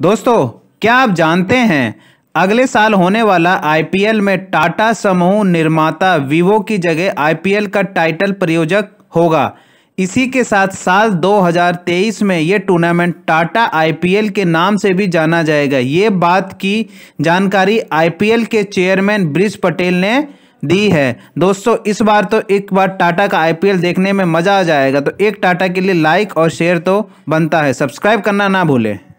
दोस्तों क्या आप जानते हैं अगले साल होने वाला आईपीएल में टाटा समूह निर्माता वीवो की जगह आईपीएल का टाइटल प्रयोजक होगा इसी के साथ साल 2023 में ये टूर्नामेंट टाटा आईपीएल के नाम से भी जाना जाएगा ये बात की जानकारी आईपीएल के चेयरमैन ब्रिज पटेल ने दी है दोस्तों इस बार तो एक बार टाटा का आईपीएल देखने में मज़ा आ जाएगा तो एक टाटा के लिए लाइक और शेयर तो बनता है सब्सक्राइब करना ना भूलें